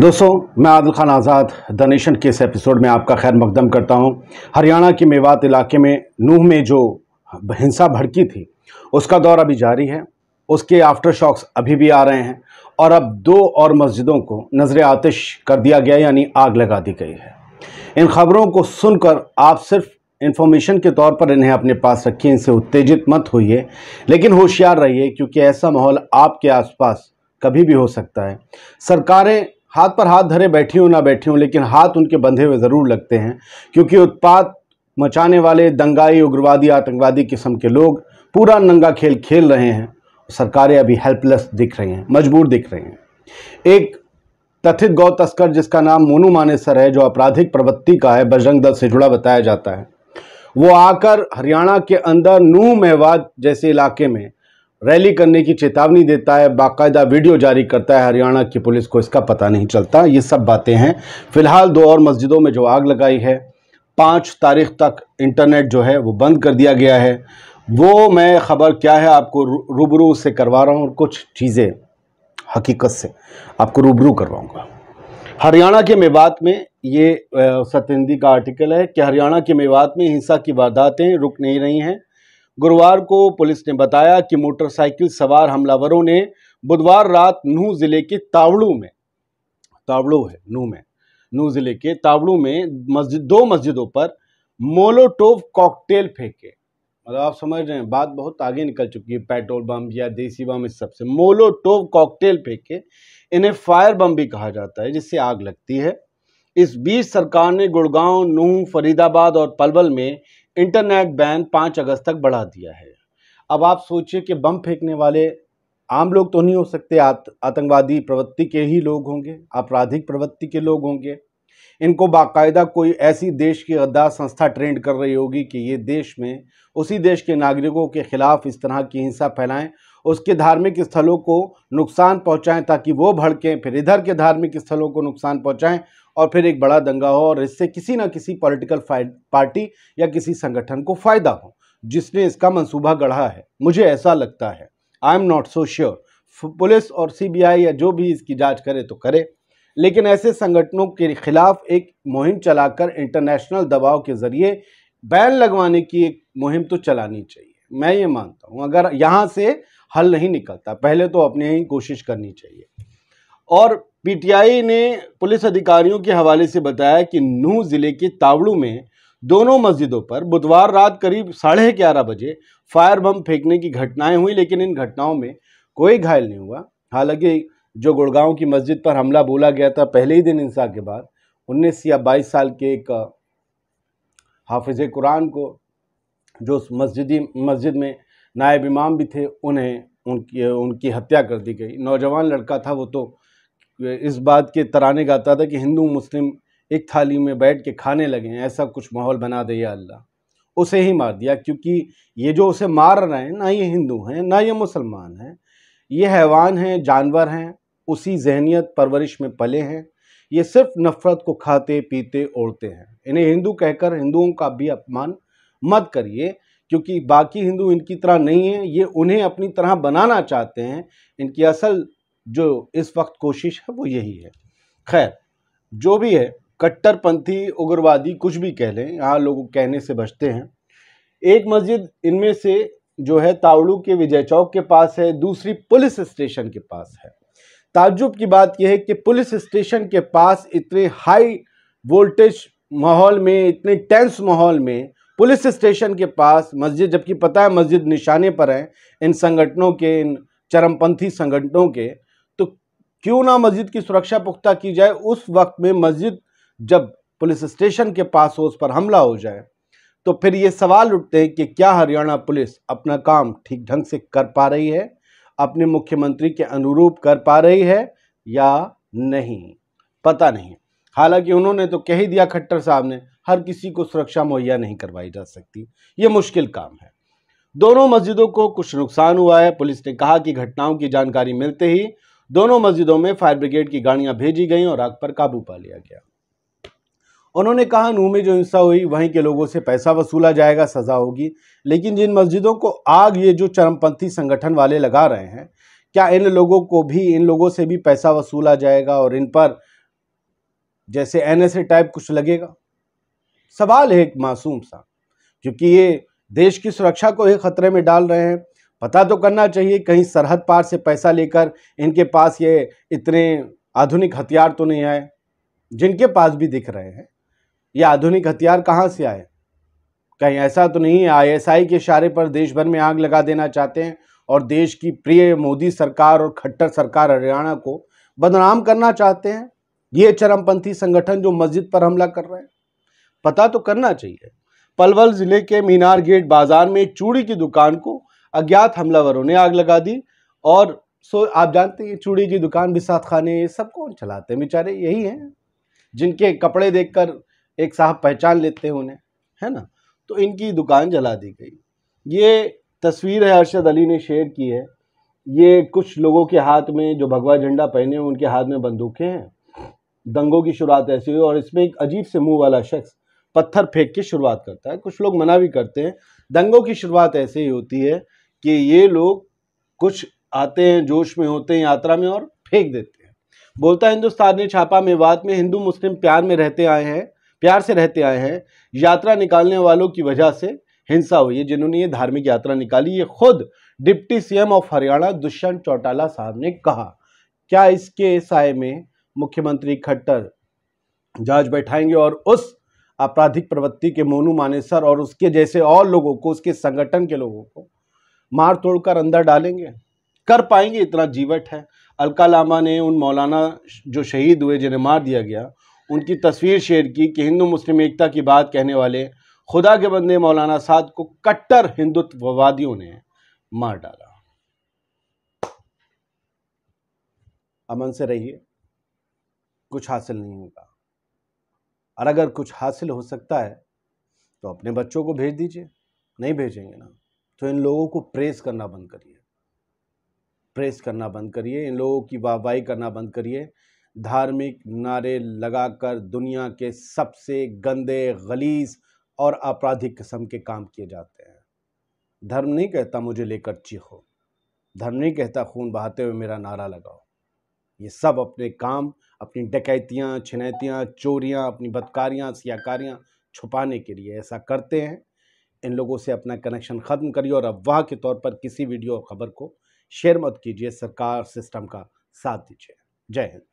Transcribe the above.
दोस्तों मैं Adil Khan Azad the nation के इस एपिसोड में आपका खैर मकदम करता हूं हरियाणा के मेवात इलाके में नूह में जो हिंसा भड़की थी उसका दौर अभी जारी है उसके आफ्टर शॉक्स अभी भी आ रहे हैं और अब दो और मस्जिदों को नज़र आतिश कर दिया गया यानी आग लगा दी गई है इन खबरों को सुनकर आप सिर्फ इन्फॉर्मेशन के तौर पर इन्हें अपने पास रखिए इनसे उत्तेजित मत होइए लेकिन होशियार रहिए क्योंकि ऐसा माहौल आपके आसपास कभी भी हो सकता है सरकारें हाथ पर हाथ धरे बैठी हो ना बैठी हो लेकिन हाथ उनके बंधे हुए ज़रूर लगते हैं क्योंकि उत्पात मचाने वाले दंगाई उग्रवादी आतंकवादी किस्म के लोग पूरा नंगा खेल खेल रहे हैं सरकारें अभी हेल्पलेस दिख रही हैं मजबूर दिख रहे हैं एक कथित गौ तस्कर जिसका नाम मोनू मानेसर है जो आपराधिक प्रवृत्ति का है बजरंग दल से जुड़ा बताया जाता है वो आकर हरियाणा के अंदर नू मेवाद जैसे इलाके में रैली करने की चेतावनी देता है बाकायदा वीडियो जारी करता है हरियाणा की पुलिस को इसका पता नहीं चलता ये सब बातें हैं फिलहाल दो और मस्जिदों में जो आग लगाई है पाँच तारीख तक इंटरनेट जो है वो बंद कर दिया गया है वो मैं ख़बर क्या है आपको रूबरू से करवा रहा हूँ और कुछ चीज़ें हकीकत से आपको रूबरू करवाऊँगा हरियाणा के मेवात में ये सत्यनिधि का आर्टिकल है कि हरियाणा के मेवात में हिंसा की वारदातें रुक नहीं रही हैं गुरुवार को पुलिस ने बताया कि मोटरसाइकिल सवार हमलावरों ने बुधवार रात नूह जिले के तावड़ू में तावड़ू है नूह में नूह जिले के तावड़ू में मस्जिद दो मस्जिदों पर मोलोटोव कॉकटेल फेंके मतलब आप समझ रहे हैं बात बहुत आगे निकल चुकी है पेट्रोल बम या देसी बम इस सबसे मोलोटोव कॉकटेल फेंके इन्हें फायर बम भी कहा जाता है जिससे आग लगती है इस बीच सरकार ने गुड़गांव नूह फरीदाबाद और पलवल में इंटरनेट बैन पाँच अगस्त तक बढ़ा दिया है अब आप सोचिए कि बम फेंकने वाले आम लोग तो नहीं हो सकते आत, आतंकवादी प्रवृत्ति के ही लोग होंगे आपराधिक प्रवृत्ति के लोग होंगे इनको बाकायदा कोई ऐसी देश की गद्दार संस्था ट्रेंड कर रही होगी कि ये देश में उसी देश के नागरिकों के खिलाफ इस तरह की हिंसा फैलाएं उसके धार्मिक स्थलों को नुकसान पहुंचाएं ताकि वो भड़कें फिर इधर के धार्मिक स्थलों को नुकसान पहुंचाएं और फिर एक बड़ा दंगा हो और इससे किसी ना किसी पॉलिटिकल पार्टी या किसी संगठन को फ़ायदा हो जिसने इसका मंसूबा गढ़ा है मुझे ऐसा लगता है I am not so sure police और सीबीआई या जो भी इसकी जांच करे तो करे लेकिन ऐसे संगठनों के खिलाफ एक मुहिम चलाकर इंटरनेशनल दबाव के ज़रिए बैन लगवाने की एक मुहिम तो चलानी चाहिए मैं ये मानता हूँ अगर यहाँ से हल नहीं निकलता पहले तो अपने ही कोशिश करनी चाहिए और पीटीआई ने पुलिस अधिकारियों के हवाले से बताया कि नूह जिले के तावड़ू में दोनों मस्जिदों पर बुधवार रात करीब साढ़े ग्यारह बजे फायर बम फेंकने की घटनाएं हुई लेकिन इन घटनाओं में कोई घायल नहीं हुआ हालांकि जो गुड़गांव की मस्जिद पर हमला बोला गया था पहले ही दिन हिंसा के बाद उन्नीस या बाईस साल के एक हाफिज कुरान को जो मस्जिदी मस्जिद में नायब इमाम भी थे उन्हें उनकी उनकी हत्या कर दी गई नौजवान लड़का था वो तो इस बात के तराने गाता था कि हिंदू मुस्लिम एक थाली में बैठ के खाने लगे हैं ऐसा कुछ माहौल बना दे या अल्लाह उसे ही मार दिया क्योंकि ये जो उसे मार रहे हैं ना ये हिंदू हैं ना ये मुसलमान हैं ये हैवान हैं जानवर हैं उसी जहनीत परवरिश में पले हैं ये सिर्फ नफ़रत को खाते पीते ओढ़ते हैं इन्हें हिंदू कहकर हिंदुओं का भी अपमान मत करिए क्योंकि बाकी हिंदू इनकी तरह नहीं है ये उन्हें अपनी तरह बनाना चाहते हैं इनकी असल जो इस वक्त कोशिश है वो यही है खैर जो भी है कट्टरपंथी उग्रवादी कुछ भी कह लें यहाँ लोग कहने से बचते हैं एक मस्जिद इनमें से जो है तावड़ू के विजय चौक के पास है दूसरी पुलिस स्टेशन के पास है ताजुब की बात यह है कि पुलिस स्टेशन के पास इतने हाई वोल्टेज माहौल में इतने टेंस माहौल में पुलिस स्टेशन के पास मस्जिद जबकि पता है मस्जिद निशाने पर है इन संगठनों के इन चरमपंथी संगठनों के क्यों ना मस्जिद की सुरक्षा पुख्ता की जाए उस वक्त में मस्जिद जब पुलिस स्टेशन के पास हो उस पर हमला हो जाए तो फिर ये सवाल उठते हैं कि क्या हरियाणा पुलिस अपना काम ठीक ढंग से कर पा रही है अपने मुख्यमंत्री के अनुरूप कर पा रही है या नहीं पता नहीं हालांकि उन्होंने तो कह ही दिया खट्टर साहब ने हर किसी को सुरक्षा मुहैया नहीं करवाई जा सकती ये मुश्किल काम है दोनों मस्जिदों को कुछ नुकसान हुआ है पुलिस ने कहा कि घटनाओं की जानकारी मिलते ही दोनों मस्जिदों में फायर ब्रिगेड की गाड़ियां भेजी गईं और आग पर काबू पा लिया गया उन्होंने कहा नूह में जो हिंसा हुई वहीं के लोगों से पैसा वसूला जाएगा सज़ा होगी लेकिन जिन मस्जिदों को आग ये जो चरमपंथी संगठन वाले लगा रहे हैं क्या इन लोगों को भी इन लोगों से भी पैसा वसूला जाएगा और इन पर जैसे एनएसए टाइप कुछ लगेगा सवाल है एक मासूम सा क्योंकि ये देश की सुरक्षा को ही खतरे में डाल रहे हैं पता तो करना चाहिए कहीं सरहद पार से पैसा लेकर इनके पास ये इतने आधुनिक हथियार तो नहीं आए जिनके पास भी दिख रहे हैं ये आधुनिक हथियार कहाँ से आए कहीं ऐसा तो नहीं है आईएसआई के इशारे पर देश भर में आग लगा देना चाहते हैं और देश की प्रिय मोदी सरकार और खट्टर सरकार हरियाणा को बदनाम करना चाहते हैं ये चरमपंथी संगठन जो मस्जिद पर हमला कर रहे हैं पता तो करना चाहिए पलवल जिले के मीनार गेट बाजार में चूड़ी की दुकान को अज्ञात हमलावरों ने आग लगा दी और सो आप जानते हैं चूड़ी की दुकान बिसात खाने ये सब कौन चलाते हैं बेचारे यही हैं जिनके कपड़े देखकर एक साहब पहचान लेते हैं उन्हें है ना तो इनकी दुकान जला दी गई ये तस्वीर है अरशद अली ने शेयर की है ये कुछ लोगों के हाथ में जो भगवा झंडा पहने हैं उनके हाथ में बंदूकें हैं दंगों की शुरुआत ऐसी हुई और इसमें एक अजीब से मुंह वाला शख्स पत्थर फेंक के शुरुआत करता है कुछ लोग मना भी करते हैं दंगों की शुरुआत ऐसे ही होती है कि ये लोग कुछ आते हैं जोश में होते हैं यात्रा में और फेंक देते हैं बोलता हिंदुस्तानी छापा मेवात में हिंदू मुस्लिम प्यार में रहते आए हैं प्यार से रहते आए हैं यात्रा निकालने वालों की वजह से हिंसा हुई है जिन्होंने ये धार्मिक यात्रा निकाली ये खुद deputy CM of Haryana Dushyant Chautala साहब ने कहा क्या इसके साय में मुख्यमंत्री खट्टर जांच बैठाएंगे और उस आपराधिक प्रवृत्ति के मोनू मानेसर और उसके जैसे और लोगों को उसके संगठन के लोगों को मार तोड़कर अंदर डालेंगे कर पाएंगे इतना जीवट है अलका लामा ने उन मौलाना जो शहीद हुए जिन्हें मार दिया गया उनकी तस्वीर शेयर की कि हिंदू मुस्लिम एकता की बात कहने वाले खुदा के बंदे मौलाना साद को कट्टर हिंदुत्ववादियों ने मार डाला अमन से रहिए कुछ हासिल नहीं होगा और अगर कुछ हासिल हो सकता है तो अपने बच्चों को भेज दीजिए नहीं भेजेंगे ना तो इन लोगों को प्रेस करना बंद करिए प्रेस करना बंद करिए इन लोगों की वाहवाही करना बंद करिए धार्मिक नारे लगाकर दुनिया के सबसे गंदे गलीज और आपराधिक किस्म के काम किए जाते हैं धर्म नहीं कहता मुझे लेकर चीखो धर्म नहीं कहता खून बहाते हुए मेरा नारा लगाओ ये सब अपने काम अपनी डकैतियाँ छिनैतियाँ चोरियाँ अपनी बदकारियाँ सियाकारियाँ छुपाने के लिए ऐसा करते हैं इन लोगों से अपना कनेक्शन ख़त्म करिए और अफवाह के तौर पर किसी वीडियो और ख़बर को शेयर मत कीजिए सरकार सिस्टम का साथ दीजिए जय हिंद